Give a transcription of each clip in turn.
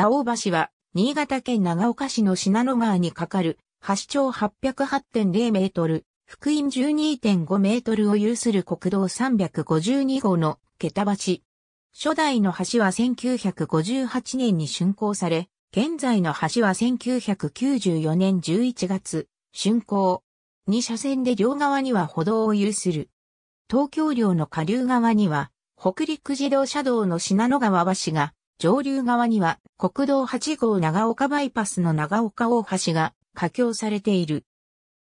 蔵王橋は、新潟県長岡市の信濃川に架かる、橋長808.0メートル、福音12.5メートルを有する国道352号の桁橋。初代の橋は1958年に竣工され、現在の橋は1994年11月、竣工。2車線で両側には歩道を有する。東京領の下流側には、北陸自動車道の信濃川橋が上流側には国道8号長岡バイパスの長岡大橋が架橋されている。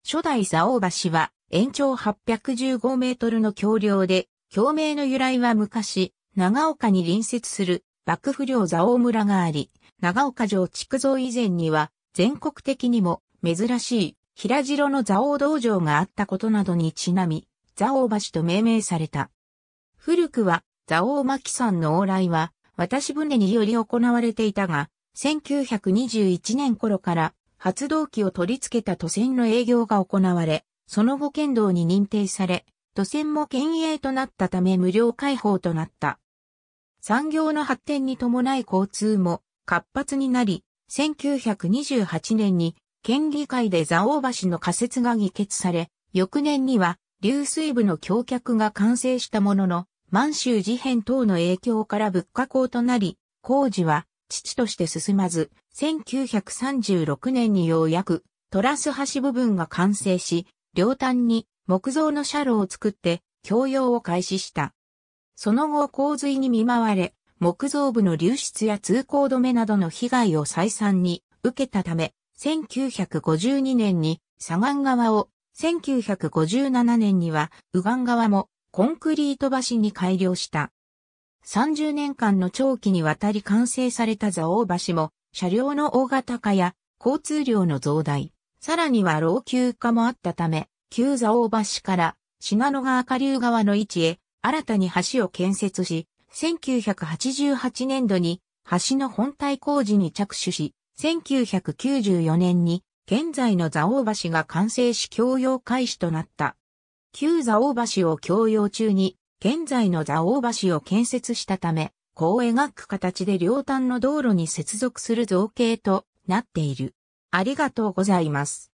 初代蔵王橋は延長815メートルの橋梁で、橋名の由来は昔、長岡に隣接する幕府領蔵王村があり、長岡城築造以前には全国的にも珍しい平城の蔵王道場があったことなどにちなみ、蔵王橋と命名された。古くは蔵王巻山の往来は渡し船により行われていたが、1921年頃から発動機を取り付けた都船の営業が行われ、その後剣道に認定され、都船も県営となったため無料開放となった。産業の発展に伴い交通も活発になり、1928年に県議会で蔵王橋の仮設が議決され、翌年には流水部の橋脚が完成したものの、満州事変等の影響から物価高となり、工事は、父として進まず、1936年にようやく、トラス橋部分が完成し、両端に木造の車路を作って、供用を開始した。その後洪水に見舞われ、木造部の流出や通行止めなどの被害を再三に受けたため、1952年に左岸側を、1957年には右岸側もコンクリート橋に改良した。30年間の長期にわたり完成された蔵王橋も、車両の大型化や交通量の増大、さらには老朽化もあったため、旧蔵王橋から信濃川下流側の位置へ新たに橋を建設し、1988年度に橋の本体工事に着手し、1994年に現在の蔵王橋が完成し共用開始となった。旧座王橋を供用中に、現在の座王橋を建設したため、こう描く形で両端の道路に接続する造形となっている。ありがとうございます。